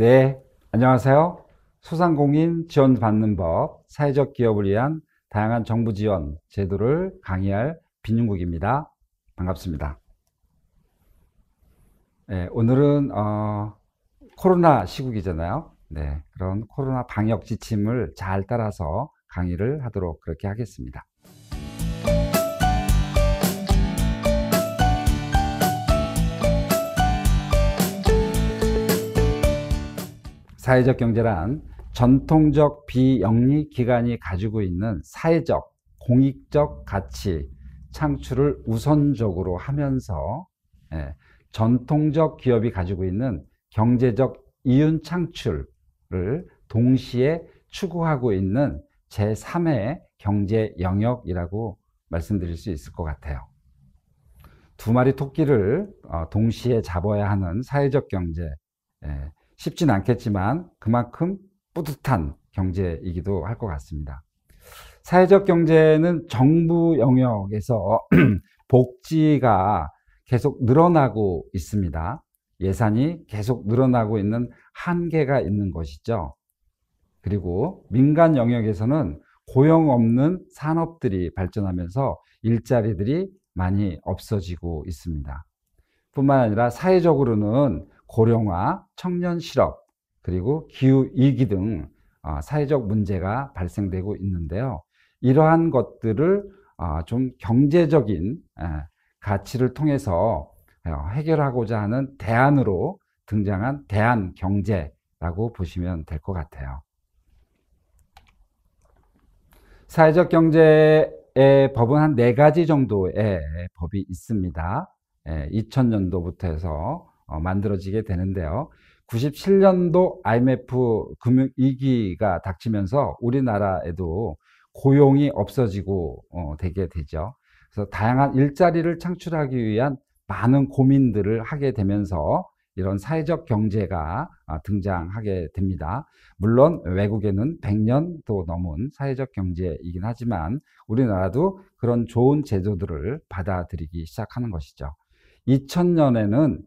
네, 안녕하세요. 소상공인 지원받는 법, 사회적 기업을 위한 다양한 정부 지원 제도를 강의할 빈윤국입니다. 반갑습니다. 네, 오늘은 어, 코로나 시국이잖아요. 네, 그런 코로나 방역 지침을 잘 따라서 강의를 하도록 그렇게 하겠습니다. 사회적 경제란 전통적 비영리 기관이 가지고 있는 사회적, 공익적 가치 창출을 우선적으로 하면서 예, 전통적 기업이 가지고 있는 경제적 이윤 창출을 동시에 추구하고 있는 제3의 경제 영역이라고 말씀드릴 수 있을 것 같아요. 두 마리 토끼를 어, 동시에 잡아야 하는 사회적 경제. 예, 쉽진 않겠지만 그만큼 뿌듯한 경제이기도 할 것 같습니다. 사회적 경제는 정부 영역에서 복지가 계속 늘어나고 있습니다. 예산이 계속 늘어나고 있는 한계가 있는 것이죠. 그리고 민간 영역에서는 고용 없는 산업들이 발전하면서 일자리들이 많이 없어지고 있습니다. 뿐만 아니라 사회적으로는 고령화, 청년 실업, 그리고 기후 위기 등 아, 사회적 문제가 발생되고 있는데요. 이러한 것들을 아, 좀 경제적인 예, 가치를 통해서 어, 해결하고자 하는 대안으로 등장한 대안 경제라고 보시면 될 것 같아요. 사회적 경제의 법은 한 네 가지 정도의 법이 있습니다. 2000년도부터 예, 해서 어, 만들어지게 되는데요. 97년도 IMF 금융위기가 닥치면서 우리나라에도 고용이 없어지고 어, 되게 되죠. 그래서 다양한 일자리를 창출하기 위한 많은 고민들을 하게 되면서 이런 사회적 경제가 아, 등장하게 됩니다. 물론 외국에는 100년도 넘은 사회적 경제이긴 하지만 우리나라도 그런 좋은 제도들을 받아들이기 시작하는 것이죠. 2000년에는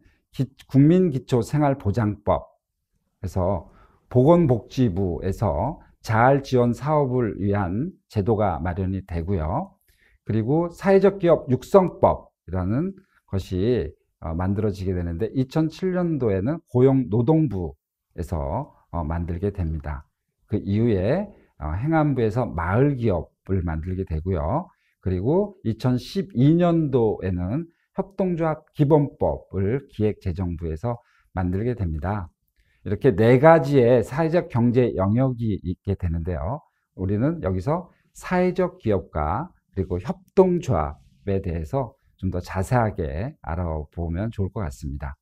국민기초생활보장법에서 보건복지부에서 자활 지원 사업을 위한 제도가 마련이 되고요. 그리고 사회적 기업 육성법이라는 것이 어, 만들어지게 되는데 2007년도에는 고용노동부에서 어, 만들게 됩니다. 그 이후에 어, 행안부에서 마을 기업을 만들게 되고요. 그리고 2012년도에는 협동조합 기본법을 기획재정부에서 만들게 됩니다. 이렇게 네 가지의 사회적 경제 영역이 있게 되는데요. 우리는 여기서 사회적 기업과 그리고 협동조합에 대해서 좀 더 자세하게 알아보면 좋을 것 같습니다.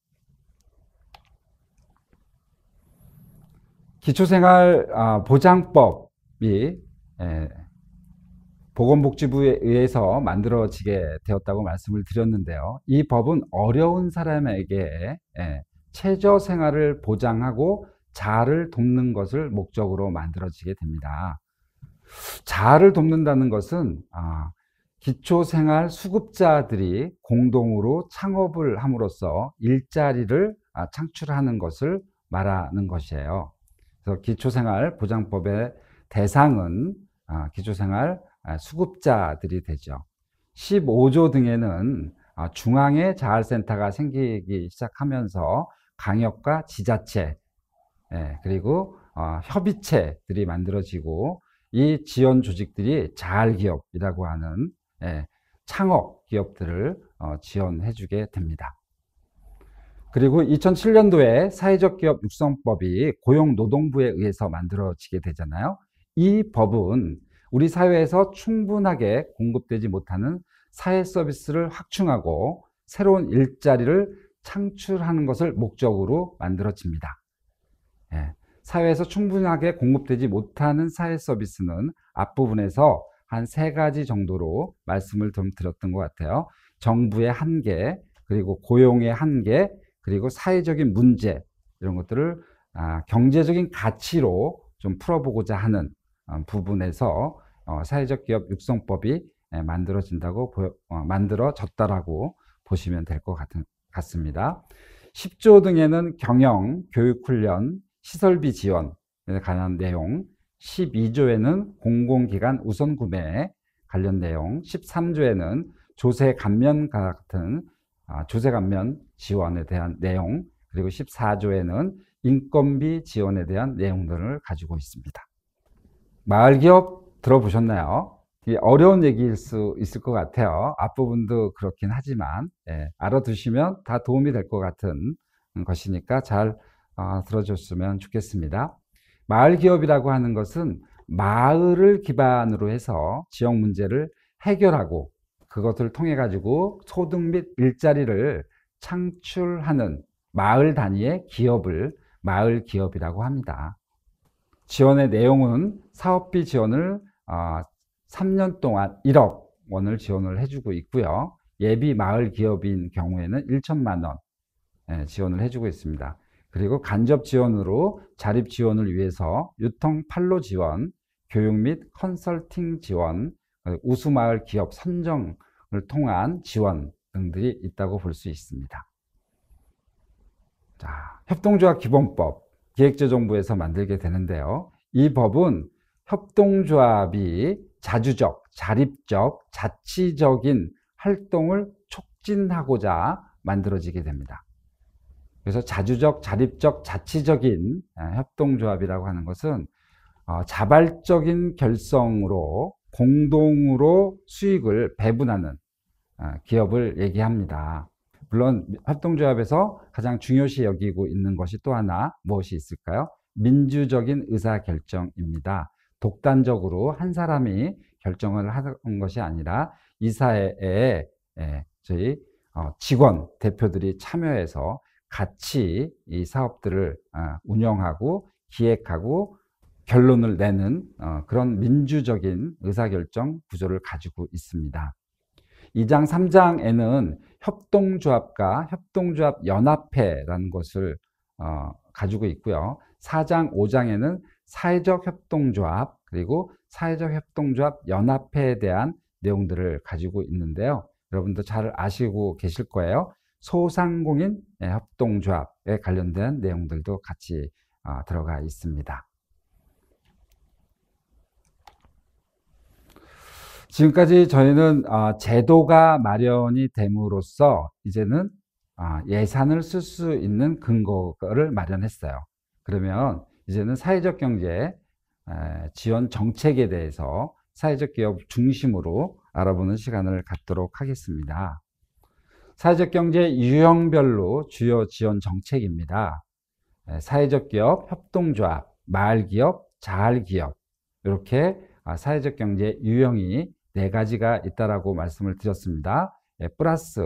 기초생활 아, 보장법이 예, 보건복지부에 의해서 만들어지게 음. 되었다고 말씀을 드렸는데요. 이 법은 어려운 사람에게 예, 최저 생활을 보장하고 자아를 돕는 것을 목적으로 만들어지게 됩니다. 자아를 돕는다는 것은 아, 기초생활 수급자들이 공동으로 창업을 함으로써 일자리를 아, 창출하는 것을 말하는 것이에요. 그래서 기초생활 보장법의 대상은 아, 기초생활 아, 수급자들이 되죠. 15조 등에는 아, 중앙의 자활센터가 생기기 시작하면서 강역과 지자체 예, 그리고 어, 협의체들이 만들어지고 이 지원 조직들이 자활기업이라고 하는 예, 창업 기업들을 어, 지원해주게 됩니다. 그리고 2007년도에 사회적 기업 육성법이 고용노동부에 의해서 만들어지게 되잖아요. 이 법은 우리 사회에서 충분하게 공급되지 못하는 사회 서비스를 확충하고 새로운 일자리를 창출하는 것을 목적으로 만들어집니다. 예, 사회에서 충분하게 공급되지 못하는 사회 서비스는 앞부분에서 한 세 가지 정도로 말씀을 좀 드렸던 것 같아요. 정부의 한계, 그리고 고용의 한계, 그리고 사회적인 문제, 이런 것들을 아, 경제적인 가치로 좀 풀어보고자 하는 음, 부분에서 어, 사회적 기업 육성법이 예, 만들어진다고 어, 만들어졌다라고 보시면 될 것 같습니다. 10조 등에는 경영, 교육 훈련, 시설비 지원에 관한 내용, 12조에는 공공기관 우선 구매 관련 내용, 13조에는 조세 감면 같은 아, 조세 감면 지원에 대한 내용, 그리고 14조에는 인건비 지원에 대한 내용들을 가지고 있습니다. 마을 기업 들어보셨나요? 어려운 얘기일 수 있을 것 같아요. 앞부분도 그렇긴 하지만 예, 알아두시면 다 도움이 될 것 같은 것이니까 잘 어, 들어줬으면 좋겠습니다. 마을 기업이라고 하는 것은 마을을 기반으로 해서 지역 문제를 해결하고 그것을 통해 가지고 소득 및 일자리를 창출하는 마을 단위의 기업을 마을 기업이라고 합니다. 지원의 내용은 사업비 지원을 3년 어, 동안 1억 원을 지원을 해주고 있고요. 예비 마을 기업인 경우에는 1천만 원 예, 지원을 해주고 있습니다. 그리고 간접 지원으로 자립 지원을 위해서 유통 판로 지원, 교육 및 컨설팅 지원, 그 우수마을 기업 선정을 통한 지원 등들이 있다고 볼 수 있습니다. 자, 협동조합 기본법 기획재정부에서 만들게 되는데요. 이 법은 협동조합이 자주적, 자립적, 자치적인 활동을 촉진하고자 만들어지게 됩니다. 그래서 자주적, 자립적, 자치적인 아, 협동조합이라고 하는 것은 어, 자발적인 결성으로 공동으로 수익을 배분하는 아, 기업을 얘기합니다. 물론 협동조합에서 가장 중요시 여기고 있는 것이 또 하나 무엇이 있을까요? 민주적인 의사결정입니다. 독단적으로 한 사람이 결정을 한 것이 아니라 이사회에 예, 저희 어, 직원 대표들이 참여해서 같이 이 사업들을 어, 운영하고 기획하고 결론을 내는 어, 그런 민주적인 의사결정 구조를 가지고 있습니다. 2장, 3장에는 협동조합과 협동조합 연합회라는 것을 가지고 있고요. 4장, 5장에는 사회적 협동조합 그리고 사회적 협동조합 연합회에 대한 내용들을 가지고 있는데요. 여러분도 잘 아시고 계실 거예요. 소상공인 예, 협동조합에 관련된 내용들도 같이 어, 들어가 있습니다. 지금까지 저희는 어, 제도가 마련이 됨으로써 이제는 어, 예산을 쓸 수 있는 근거를 마련했어요. 그러면 이제는 사회적 경제 아, 지원 정책에 대해서 사회적 기업 중심으로 알아보는 시간을 갖도록 하겠습니다. 사회적 경제 유형별로 주요 지원 정책입니다. 사회적 기업, 협동조합, 마을기업, 자활기업 이렇게 아, 사회적 경제 유형이 네 가지가 있다라고 말씀을 드렸습니다. 플러스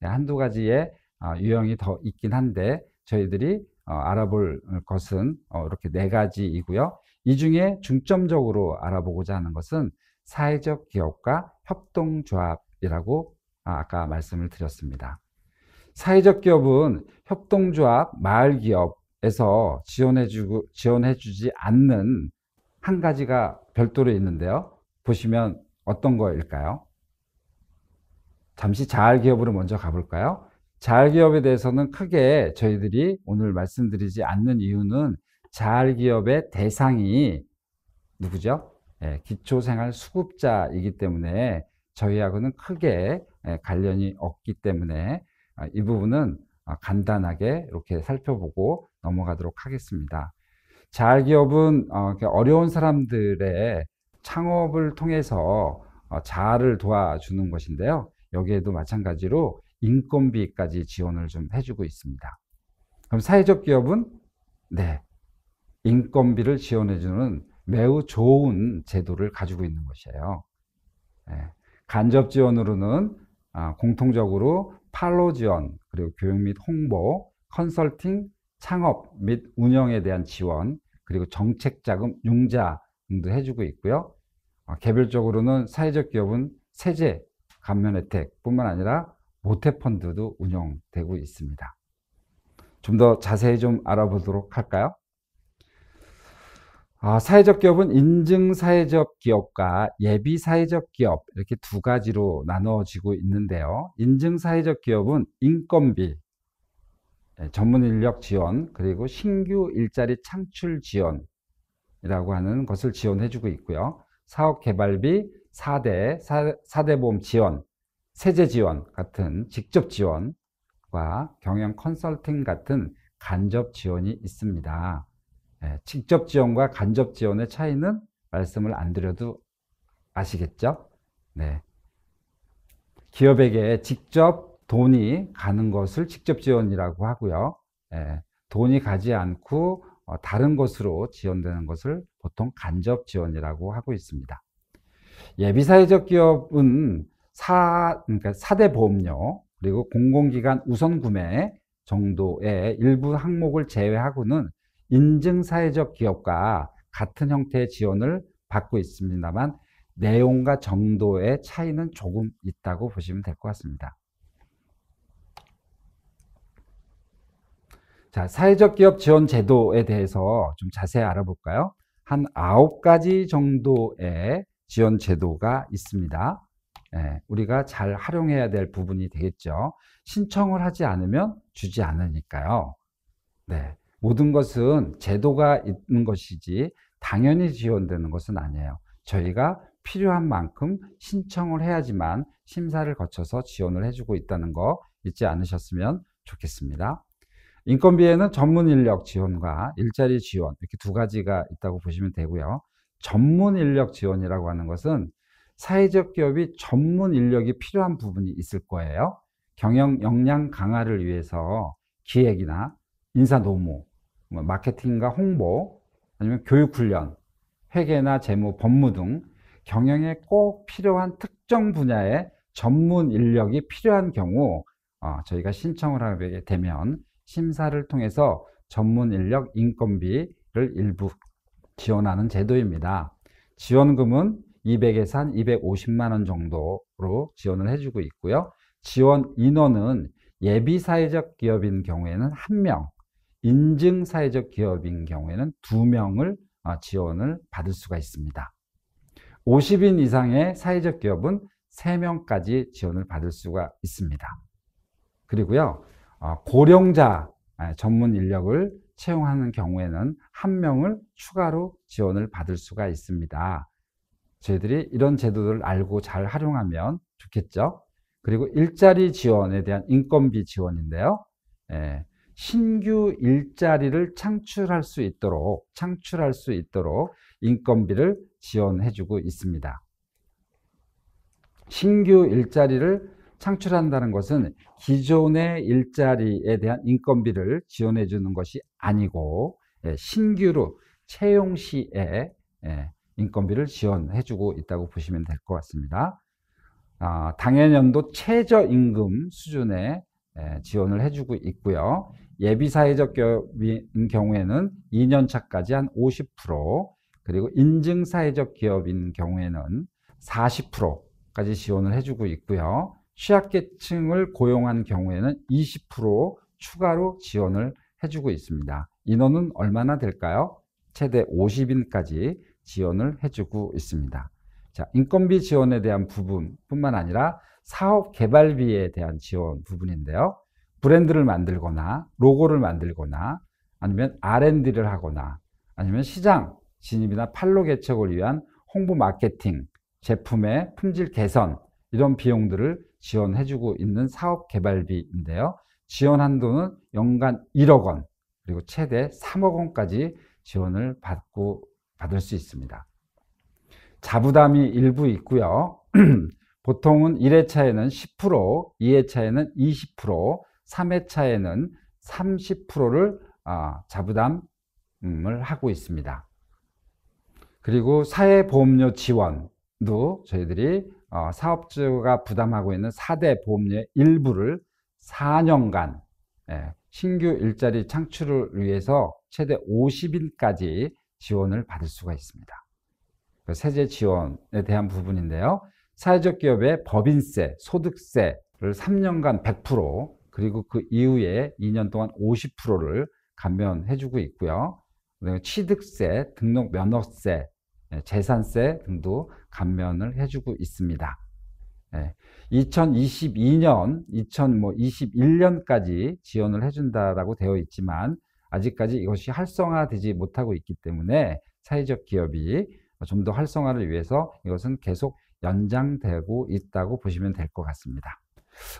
한두 가지의 아, 유형이 더 있긴 한데 저희들이 어, 알아볼 것은 어, 이렇게 네 가지이고요. 이 중에 중점적으로 알아보고자 하는 것은 사회적 기업과 협동조합이라고 아, 아까 말씀을 드렸습니다. 사회적 기업은 협동조합, 마을기업에서 지원해주고, 지원해주지 않는 한 가지가 별도로 있는데요. 보시면 어떤 거일까요? 잠시 자활기업으로 먼저 가볼까요? 자활기업에 대해서는 크게 저희들이 오늘 말씀드리지 않는 이유는 자활기업의 대상이 누구죠? 예, 기초생활수급자이기 때문에 저희하고는 크게 예, 관련이 없기 때문에 아, 이 부분은 아, 간단하게 이렇게 살펴보고 넘어가도록 하겠습니다. 자활기업은 어, 어려운 사람들의 창업을 통해서 어, 자아를 도와주는 것인데요. 여기에도 마찬가지로 인건비까지 지원을 좀 해주고 있습니다. 그럼 사회적 기업은 네 인건비를 지원해주는 매우 좋은 제도를 가지고 있는 것이에요. 네. 간접 지원으로는 아, 공통적으로 팔로 지원 그리고 교육 및 홍보, 컨설팅, 창업 및 운영에 대한 지원 그리고 정책 자금 융자 등도 해주고 있고요. 아, 개별적으로는 사회적 기업은 세제 감면 혜택뿐만 아니라 모태펀드도 운영되고 있습니다. 좀 더 자세히 좀 알아보도록 할까요? 아, 사회적 기업은 인증 사회적 기업과 예비 사회적 기업 이렇게 두 가지로 나눠지고 있는데요. 인증 사회적 기업은 인건비, 예, 전문 인력 지원, 그리고 신규 일자리 창출 지원이라고 하는 것을 지원해주고 있고요. 사업 개발비, 4대, 4, 대 보험 지원, 세제 지원 같은 직접 지원과 경영 컨설팅 같은 간접 지원이 있습니다. 예, 직접 지원과 간접 지원의 차이는 말씀을 안 드려도 아시겠죠? 네. 기업에게 직접 돈이 가는 것을 직접 지원이라고 하고요. 예, 돈이 가지 않고 어, 다른 것으로 지원되는 것을 보통 간접 지원이라고 하고 있습니다. 예비사회적 기업은 사, 그러니까 4대 보험료, 그리고 공공기관 우선 구매 정도의 일부 항목을 제외하고는 인증 사회적 기업과 같은 형태의 지원을 받고 있습니다만 내용과 정도의 차이는 조금 있다고 보시면 될 것 같습니다. 자, 사회적 기업 지원 제도에 대해서 좀 자세히 알아볼까요? 한 아홉 가지 정도의 지원 제도가 있습니다. 예, 우리가 잘 활용해야 될 부분이 되겠죠. 신청을 하지 않으면 주지 않으니까요. 네. 모든 것은 제도가 있는 것이지 당연히 지원되는 것은 아니에요. 저희가 필요한 만큼 신청을 해야지만 심사를 거쳐서 지원을 해주고 있다는 거 잊지 않으셨으면 좋겠습니다. 인건비에는 전문 인력 지원과 일자리 지원 이렇게 두 가지가 있다고 보시면 되고요. 전문 인력 지원이라고 하는 것은 사회적 기업이 전문 인력이 필요한 부분이 있을 거예요. 경영 역량 강화를 위해서 기획이나 인사 노무, 뭐 마케팅과 홍보, 아니면 교육 훈련, 회계나 재무, 법무 등 경영에 꼭 필요한 특정 분야의 전문 인력이 필요한 경우 어, 저희가 신청을 하게 되면 심사를 통해서 전문 인력 인건비를 일부 지원하는 제도입니다. 지원금은 200에서 한 250만 원 정도로 지원을 해주고 있고요. 지원 인원은 예비 사회적 기업인 경우에는 한 명, 인증 사회적 기업인 경우에는 두 명을 아, 지원을 받을 수가 있습니다. 50인 이상의 사회적 기업은 3명까지 지원을 받을 수가 있습니다. 그리고요, 아, 고령자 아, 전문 인력을 채용하는 경우에는 한 명을 추가로 지원을 받을 수가 있습니다. 저희들이 이런 제도들을 알고 잘 활용하면 좋겠죠. 그리고 일자리 지원에 대한 인건비 지원인데요. 예, 신규 일자리를 창출할 수 있도록 창출할 수 있도록 인건비를 지원해주고 있습니다. 신규 일자리를 창출한다는 것은 기존의 일자리에 대한 인건비를 지원해 주는 것이 아니고 예, 신규로 채용 시에 예, 인건비를 지원해주고 있다고 보시면 될 것 같습니다. 아, 당해년도 최저임금 수준의 지원을 해주고 있고요. 예비사회적 기업인 경우에는 2년차까지 한 50%, 그리고 인증사회적 기업인 경우에는 40%까지 지원을 해주고 있고요. 취약계층을 고용한 경우에는 20% 추가로 지원을 해주고 있습니다. 인원은 얼마나 될까요? 최대 50인까지 지원을 해주고 있습니다. 자, 인건비 지원에 대한 부분뿐만 아니라 사업 개발비에 대한 지원 부분인데요. 브랜드를 만들거나 로고를 만들거나 아니면 R&D를 하거나 아니면 시장 진입이나 판로 개척을 위한 홍보 마케팅, 제품의 품질 개선 이런 비용들을 지원해주고 있는 사업 개발비인데요. 지원 한도는 연간 1억 원 그리고 최대 3억 원까지 지원을 받고 받을 수 있습니다. 자부담이 일부 있고요. 보통은 1회차에는 10%, 2회차에는 20%, 3회차에는 30%를 아, 자부담을 하고 있습니다. 그리고 사회보험료 지원도 저희들이 어, 사업주가 부담하고 있는 4대 보험료의 일부를 4년간 예, 신규 일자리 창출을 위해서 최대 50인까지 지원을 받을 수가 있습니다. 세제 지원에 대한 부분인데요. 사회적 기업의 법인세, 소득세를 3년간 100% 그리고 그 이후에 2년 동안 50%를 감면해주고 있고요. 취득세, 등록 면허세, 예, 재산세 등도 감면을 해주고 있습니다. 2022년, 예, 2021년까지 지원을 해준다라고 되어 있지만 아직까지 이것이 활성화되지 못하고 있기 때문에 사회적 기업이 좀 더 활성화를 위해서 이것은 계속 연장되고 있다고 보시면 될 것 같습니다.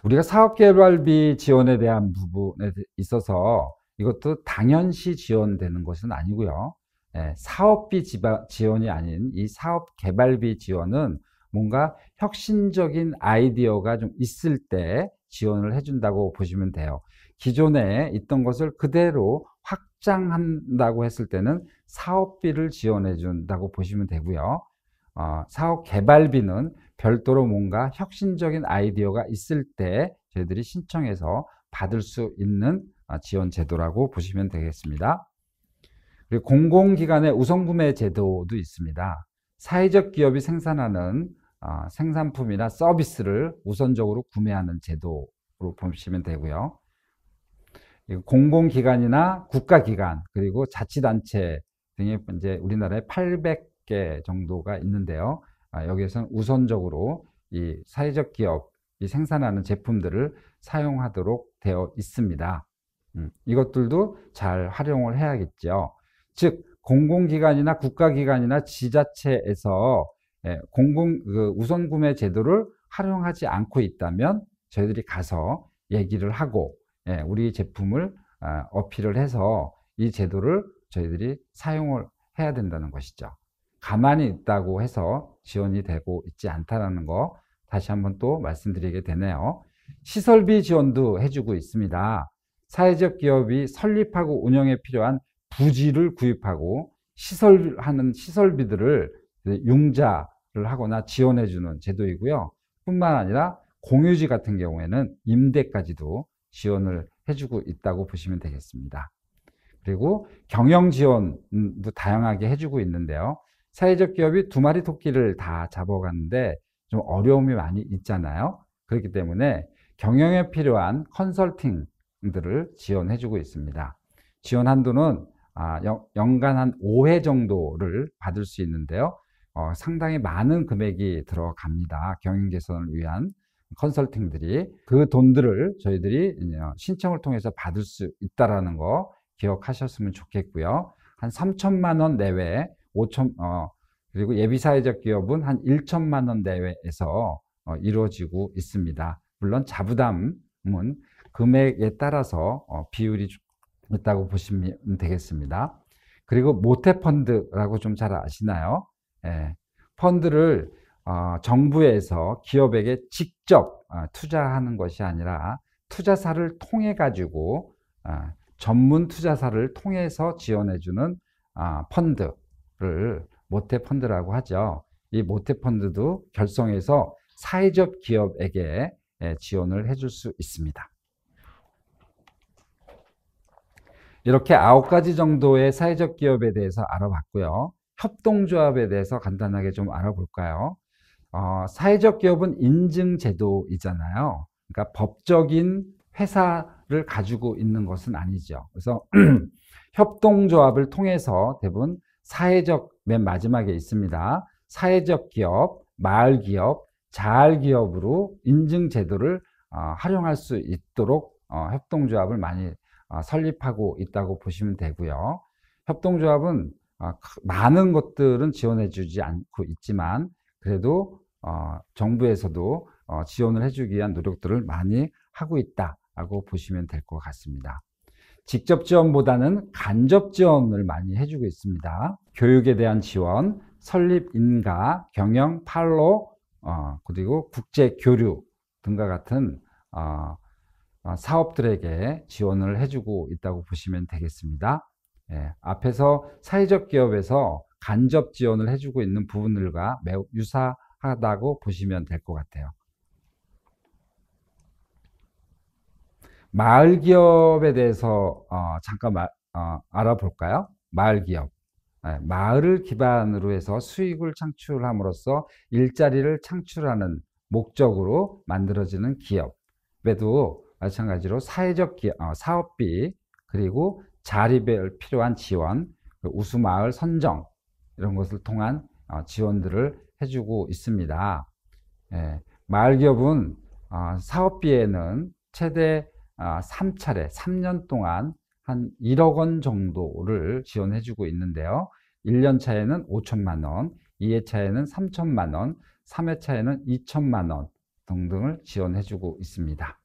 우리가 사업개발비 지원에 대한 부분에 있어서 이것도 당연시 지원되는 것은 아니고요. 예, 사업비 지원이 아닌 이 사업개발비 지원은 뭔가 혁신적인 아이디어가 좀 있을 때 지원을 해준다고 보시면 돼요. 기존에 있던 것을 그대로 확장한다고 했을 때는 사업비를 지원해 준다고 보시면 되고요. 어, 사업 개발비는 별도로 뭔가 혁신적인 아이디어가 있을 때 저희들이 신청해서 받을 수 있는 어, 지원 제도라고 보시면 되겠습니다. 그리고 공공기관의 우선구매 제도도 있습니다. 사회적 기업이 생산하는 어, 생산품이나 서비스를 우선적으로 구매하는 제도로 보시면 되고요. 공공기관이나 국가기관 그리고 자치단체 등의 이제 우리나라에 800개 정도가 있는데요. 아, 여기에서는 우선적으로 이 사회적 기업이 생산하는 제품들을 사용하도록 되어 있습니다. 음, 이것들도 잘 활용을 해야겠죠. 즉 공공기관이나 국가기관이나 지자체에서 예, 공공 그 우선 구매 제도를 활용하지 않고 있다면 저희들이 가서 얘기를 하고 예, 우리 제품을 아, 어필을 해서 이 제도를 저희들이 사용을 해야 된다는 것이죠. 가만히 있다고 해서 지원이 되고 있지 않다는거 다시 한번 또 말씀드리게 되네요. 시설비 지원도 해주고 있습니다. 사회적 기업이 설립하고 운영에 필요한 부지를 구입하고 시설하는 시설비들을 융자를 하거나 지원해주는 제도이고요. 뿐만 아니라 공유지 같은 경우에는 임대까지도 지원을 해주고 있다고 보시면 되겠습니다. 그리고 경영 지원도 다양하게 해주고 있는데요. 사회적 기업이 두 마리 토끼를 다 잡아가는데 좀 어려움이 많이 있잖아요. 그렇기 때문에 경영에 필요한 컨설팅들을 지원해주고 있습니다. 지원 한도는 아, 연간 한 5회 정도를 받을 수 있는데요. 어, 상당히 많은 금액이 들어갑니다. 경영 개선을 위한 컨설팅들이 그 돈들을 저희들이 신청을 통해서 받을 수있다는거 기억하셨으면 좋겠고요. 한 3천만 원 내외, 5천 어 그리고 예비 사회적 기업은 한 1천만 원 내외에서 어, 이루어지고 있습니다. 물론 자부담은 금액에 따라서 어, 비율이 있다고 보시면 되겠습니다. 그리고 모태 펀드라고 좀 잘 아시나요? 예. 펀드를 어, 정부에서 기업에게 직접 어, 투자하는 것이 아니라 투자사를 통해 가지고 어, 전문 투자사를 통해서 지원해주는 펀드를 모태 펀드라고 하죠. 이 모태 펀드도 결성해서 사회적 기업에게 예, 지원을 해줄 수 있습니다. 이렇게 아홉 가지 정도의 사회적 기업에 대해서 알아봤고요. 협동조합에 대해서 간단하게 좀 알아볼까요? 어, 사회적 기업은 인증 제도이잖아요. 그러니까 법적인 회사를 가지고 있는 것은 아니죠. 그래서 협동조합을 통해서 대부분 사회적 맨 마지막에 있습니다. 사회적 기업, 마을 기업, 자활 기업으로 인증 제도를 어, 활용할 수 있도록 어, 협동조합을 많이 어, 설립하고 있다고 보시면 되고요. 협동조합은 어, 많은 것들은 지원해 주지 않고 있지만 그래도 어, 정부에서도 어, 지원을 해주기 위한 노력들을 많이 하고 있다라고 보시면 될 것 같습니다. 직접 지원보다는 간접 지원을 많이 해주고 있습니다. 교육에 대한 지원, 설립 인가, 경영 팔로, 어, 그리고 국제 교류 등과 같은 어, 어, 사업들에게 지원을 해주고 있다고 보시면 되겠습니다. 예, 앞에서 사회적 기업에서 간접 지원을 해주고 있는 부분들과 매우 유사하다고 보시면 될 것 같아요. 마을 기업에 대해서 어, 잠깐 마, 어, 알아볼까요? 마을 기업. 네, 마을을 기반으로 해서 수익을 창출함으로써 일자리를 창출하는 목적으로 만들어지는 기업에도 마찬가지로 사회적 기업, 어, 사업비 그리고 자립에 필요한 지원, 그 우수마을 선정 이런 것을 통한 어, 지원들을 해주고 있습니다. 예, 마을기업은 어, 사업비에는 최대 3차례 어, 3년 동안 한 1억 원 정도를 지원해주고 있는데요. 1년 차에는 5천만 원, 2회 차에는 3천만 원, 3회 차에는 2천만 원 등등을 지원해주고 있습니다.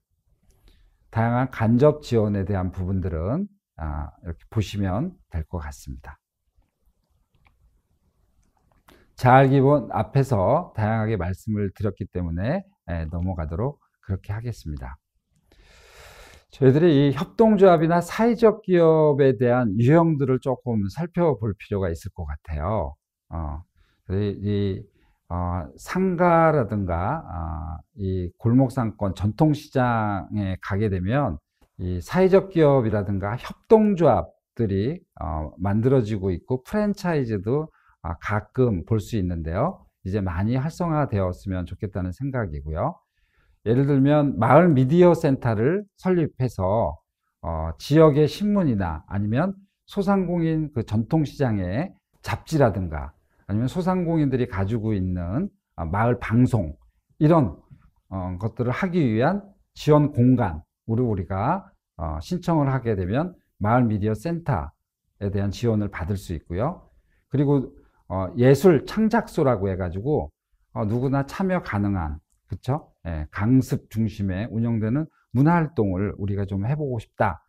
다양한 간접 지원에 대한 부분들은 아, 이렇게 보시면 될 것 같습니다. 자 기본 앞에서 다양하게 말씀을 드렸기 때문에 예, 넘어가도록 그렇게 하겠습니다. 저희들이 이 협동조합이나 사회적 기업에 대한 유형들을 조금 살펴볼 필요가 있을 것 같아요. 어, 이, 이 어, 상가라든가 어, 이 골목상권 전통시장에 가게 되면 이 사회적 기업이라든가 협동조합들이 어, 만들어지고 있고 프랜차이즈도 아, 가끔 볼 수 있는데요. 이제 많이 활성화되었으면 좋겠다는 생각이고요. 예를 들면 마을 미디어 센터를 설립해서 어, 지역의 신문이나 아니면 소상공인 그 전통시장의 잡지라든가 아니면 소상공인들이 가지고 있는 어, 마을 방송 이런 어, 것들을 하기 위한 지원 공간 우리 우리가 어, 신청을 하게 되면 마을 미디어 센터에 대한 지원을 받을 수 있고요. 그리고 어, 예술 창작소라고 해가지고 어, 누구나 참여 가능한 그쵸? 예, 강습 중심에 운영되는 문화활동을 우리가 좀 해보고 싶다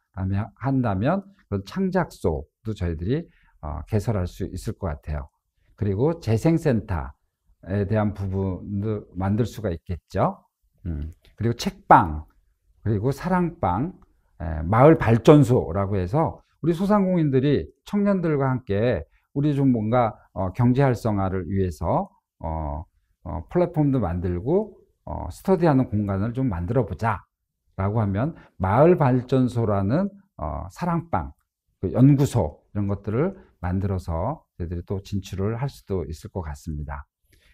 한다면 그런 창작소도 저희들이 어, 개설할 수 있을 것 같아요. 그리고 재생센터에 대한 부분도 만들 수가 있겠죠. 음, 그리고 책방, 그리고 사랑방, 에, 예, 마을 발전소라고 해서 우리 소상공인들이 청년들과 함께 우리 좀 뭔가 어, 경제 활성화를 위해서 어, 어, 플랫폼도 만들고 어, 스터디하는 공간을 좀 만들어 보자라고 하면 마을 발전소라는 어, 사랑방, 그 연구소 이런 것들을 만들어서 저희들이 또 진출을 할 수도 있을 것 같습니다.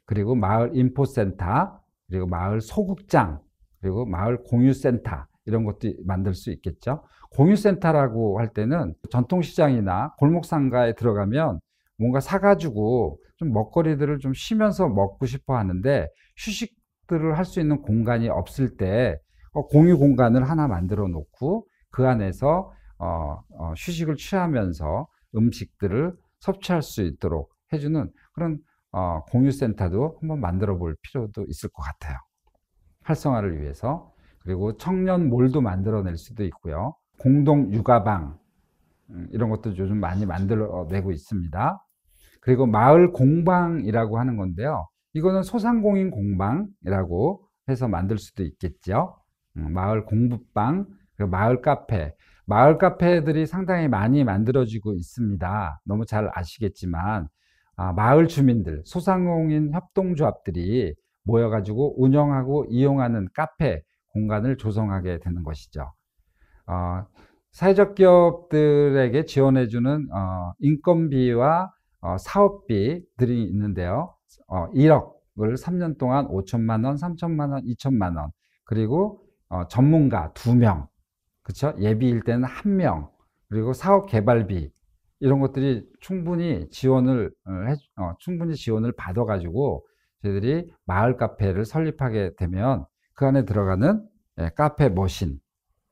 그리고 마을 인포센터, 그리고 마을 소극장, 그리고 마을 공유센터 이런 것도 만들 수 있겠죠. 공유센터라고 할 때는 전통시장이나 골목상가에 들어가면 뭔가 사가지고 좀 먹거리들을 좀 쉬면서 먹고 싶어 하는데 휴식들을 할 수 있는 공간이 없을 때 어, 공유 공간을 하나 만들어 놓고 그 안에서 어, 어, 휴식을 취하면서 음식들을 섭취할 수 있도록 해주는 그런 어, 공유센터도 한번 만들어 볼 필요도 있을 것 같아요. 활성화를 위해서. 그리고 청년 몰도 만들어낼 수도 있고요. 공동 육아방, 음, 이런 것도 요즘 많이 만들어내고 있습니다. 그리고 마을 공방이라고 하는 건데요. 이거는 소상공인 공방이라고 해서 만들 수도 있겠죠. 음, 마을 공부방, 마을 카페. 마을 카페들이 상당히 많이 만들어지고 있습니다. 너무 잘 아시겠지만, 아, 마을 주민들, 소상공인 협동조합들이 모여가지고 운영하고 이용하는 카페 공간을 조성하게 되는 것이죠. 어, 사회적 기업들에게 지원해주는 어, 인건비와 어, 사업비들이 있는데요. 어, 1억을 3년 동안 5천만 원, 3천만 원, 2천만 원 그리고 어, 전문가 2명 그렇죠? 예비일 때는 1명 그리고 사업 개발비 이런 것들이 충분히 지원을 어, 어, 충분히 지원을 받아가지고 저희들이 마을 카페를 설립하게 되면 그 안에 들어가는 예, 카페 머신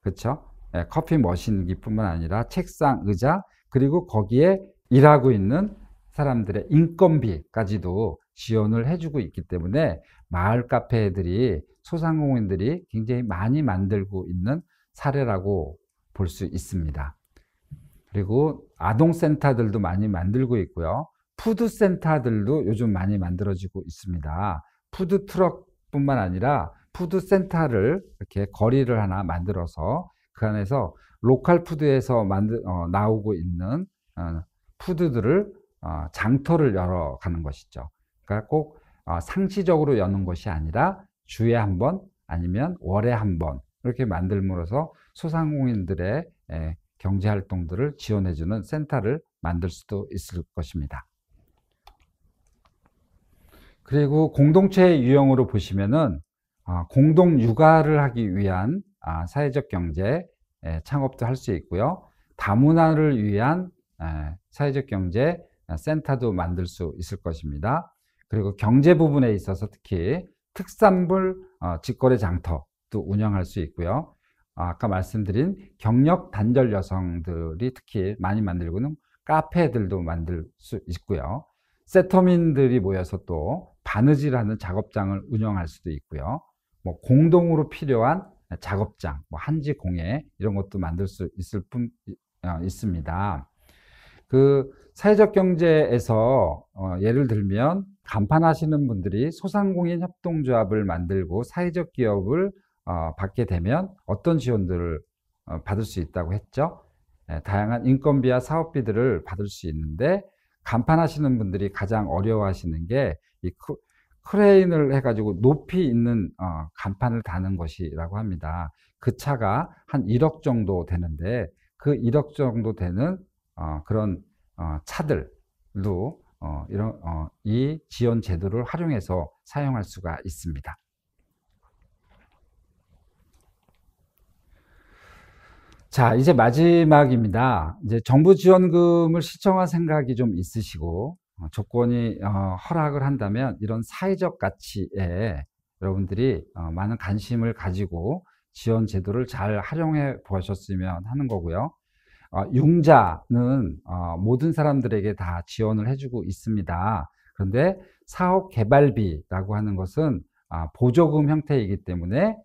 그렇죠? 예, 커피 머신기뿐만 아니라 책상, 의자 그리고 거기에 일하고 있는 사람들의 인건비까지도 지원을 해주고 있기 때문에 마을 카페들이 소상공인들이 굉장히 많이 만들고 있는 사례라고 볼 수 있습니다. 그리고 아동센터들도 많이 만들고 있고요. 푸드센터들도 요즘 많이 만들어지고 있습니다. 푸드트럭뿐만 아니라 푸드센터를 이렇게 거리를 하나 만들어서 그 안에서 로컬 푸드에서 만드, 어, 나오고 있는 어, 푸드들을 어, 장터를 열어 가는 것이죠. 그러니까 꼭 어, 상시적으로 여는 것이 아니라 주에 한 번 아니면 월에 한 번 이렇게 만들므로써 소상공인들의 경제 활동들을 지원해주는 센터를 만들 수도 있을 것입니다. 그리고 공동체의 유형으로 보시면은 어, 공동 육아를 하기 위한 아, 사회적 경제 창업도 할 수 있고요. 다문화를 위한 사회적 경제 아, 센터도 만들 수 있을 것입니다. 그리고 경제 부분에 있어서 특히 특산물 어, 직거래 장터도 운영할 수 있고요. 아, 아까 말씀드린 경력 단절 여성들이 특히 많이 만들고는 카페들도 만들 수 있고요. 세터민들이 모여서 또 바느질하는 작업장을 운영할 수도 있고요. 뭐 공동으로 필요한 작업장, 뭐 한지 공예 이런 것도 만들 수 있을 뿐 어, 있습니다. 그 사회적 경제에서 어, 예를 들면 간판하시는 분들이 소상공인 협동조합을 만들고 사회적 기업을 어, 받게 되면 어떤 지원들을 어, 받을 수 있다고 했죠. 예, 다양한 인건비와 사업비들을 받을 수 있는데 간판하시는 분들이 가장 어려워하시는 게이 크레인을 해가지고 높이 있는 어, 간판을 다는 것이라고 합니다. 그 차가 한 1억 정도 되는데 그 1억 정도 되는 어, 그런 어, 차들도 어, 이런 어, 이 지원 제도를 활용해서 사용할 수가 있습니다. 자, 이제 마지막입니다. 이제 정부 지원금을 시청할 생각이 좀 있으시고 어, 조건이 어, 허락을 한다면 이런 사회적 가치에 여러분들이 어, 많은 관심을 가지고 지원 제도를 잘 활용해 보셨으면 하는 거고요. 어, 융자는 어, 모든 사람들에게 다 지원을 해주고 있습니다. 그런데 사업 개발비라고 하는 것은 아, 보조금 형태이기 때문에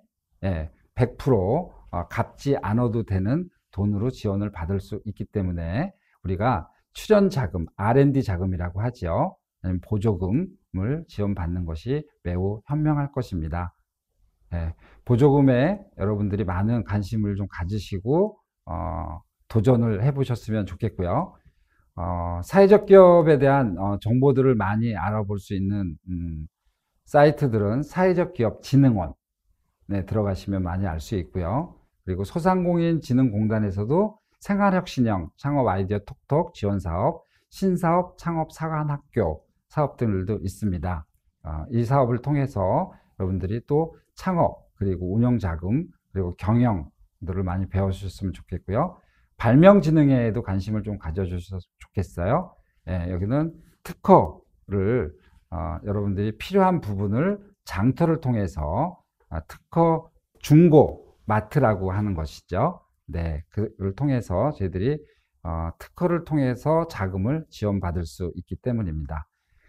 예, 100% 어, 갚지 않아도 되는 돈으로 지원을 받을 수 있기 때문에 우리가 출연 자금, R&D 자금이라고 하지 보조금을 지원받는 것이 매우 현명할 것입니다. 예, 보조금에 여러분들이 많은 관심을 좀 가지시고 어, 도전을 해보셨으면 좋겠고요. 어, 사회적 기업에 대한 어, 정보들을 많이 알아볼 수 있는 음, 사이트들은 사회적 기업 진흥원에 들어가시면 많이 알 수 있고요. 그리고 소상공인 진흥공단에서도 생활혁신형 창업 아이디어 톡톡 지원 사업, 신사업 창업 사관 학교 사업 등들도 있습니다. 어, 이 사업을 통해서 여러분들이 또 창업 그리고 운영 자금 그리고 경영 들을 많이 배워주셨으면 좋겠고요. 발명지능에도 관심을 좀 가져주셔서 좋겠어요. 예, 여기는 특허를 어, 여러분들이 필요한 부분을 장터를 통해서 아, 특허 중고 마트라고 하는 것이죠. 네, 그를 통해서 저희들이 어, 특허를 통해서 자금을 지원받을 수 있기 때문입니다.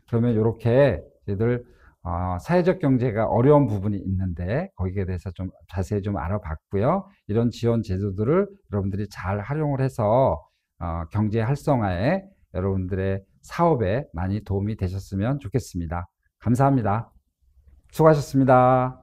그러면 이렇게 저희들 어, 사회적 경제가 어려운 부분이 있는데 거기에 대해서 좀 자세히 좀 알아봤고요. 이런 지원 제도들을 여러분들이 잘 활용을 해서 어, 경제 활성화에 여러분들의 사업에 많이 도움이 되셨으면 좋겠습니다. 감사합니다. 수고하셨습니다.